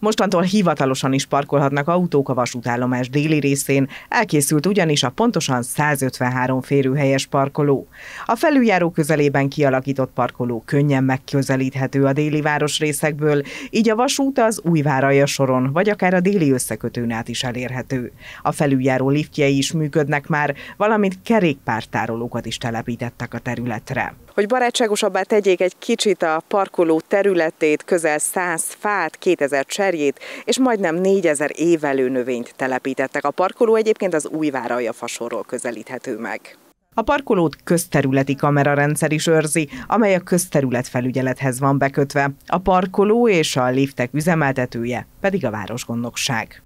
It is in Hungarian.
Mostantól hivatalosan is parkolhatnak autók a vasútállomás déli részén, elkészült ugyanis a pontosan 153 férőhelyes parkoló. A felüljáró közelében kialakított parkoló könnyen megközelíthető a déli városrészekből, így a vasút az Újváraja soron, vagy akár a déli összekötőn át is elérhető. A felüljáró liftjei is működnek már, valamint kerékpártárolókat is telepítettek a területre. Hogy barátságosabbá tegyék egy kicsit a parkoló területét, közel 100 fát, 2000 cseh cserjét és majdnem 4000 évelő növényt telepítettek. A parkoló egyébként az Újváralja fasorról közelíthető meg. A parkolót közterületi kamerarendszer is őrzi, amely a közterület felügyelethez van bekötve. A parkoló és a liftek üzemeltetője pedig a Városgondnokság.